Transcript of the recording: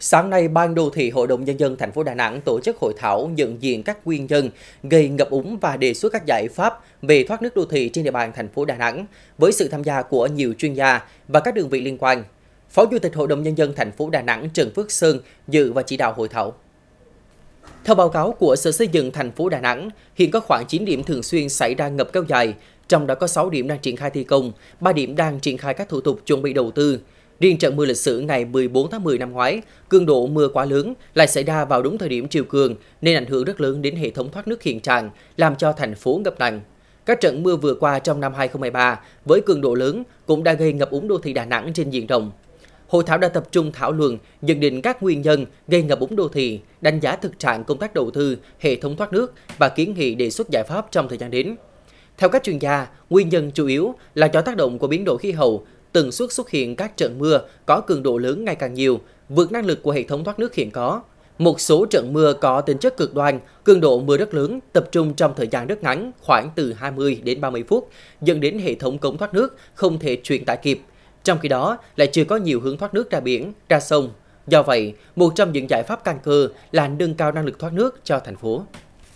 Sáng nay, Ban đô thị Hội đồng Nhân dân thành phố Đà Nẵng tổ chức hội thảo nhận diện các nguyên nhân gây ngập úng và đề xuất các giải pháp về thoát nước đô thị trên địa bàn thành phố Đà Nẵng với sự tham gia của nhiều chuyên gia và các đơn vị liên quan. Phó Chủ tịch Hội đồng Nhân dân thành phố Đà Nẵng Trần Phước Sơn dự và chỉ đạo hội thảo. Theo báo cáo của Sở Xây dựng thành phố Đà Nẵng, hiện có khoảng 9 điểm thường xuyên xảy ra ngập kéo dài, trong đó có 6 điểm đang triển khai thi công, 3 điểm đang triển khai các thủ tục chuẩn bị đầu tư. Riêng trận mưa lịch sử ngày 14 tháng 10 năm ngoái, cường độ mưa quá lớn lại xảy ra vào đúng thời điểm chiều cường nên ảnh hưởng rất lớn đến hệ thống thoát nước hiện trạng, làm cho thành phố ngập nặng. Các trận mưa vừa qua trong năm 2023 với cường độ lớn cũng đã gây ngập úng đô thị Đà Nẵng trên diện rộng. Hội thảo đã tập trung thảo luận, nhận định các nguyên nhân gây ngập úng đô thị, đánh giá thực trạng công tác đầu tư, hệ thống thoát nước và kiến nghị đề xuất giải pháp trong thời gian đến. Theo các chuyên gia, nguyên nhân chủ yếu là do tác động của biến đổi khí hậu, tần suất xuất hiện các trận mưa có cường độ lớn ngày càng nhiều, vượt năng lực của hệ thống thoát nước hiện có. Một số trận mưa có tính chất cực đoan, cường độ mưa rất lớn, tập trung trong thời gian rất ngắn, khoảng từ 20 đến 30 phút, dẫn đến hệ thống cống thoát nước không thể truyền tải kịp. Trong khi đó, lại chưa có nhiều hướng thoát nước ra biển, ra sông. Do vậy, một trong những giải pháp căn cơ là nâng cao năng lực thoát nước cho thành phố.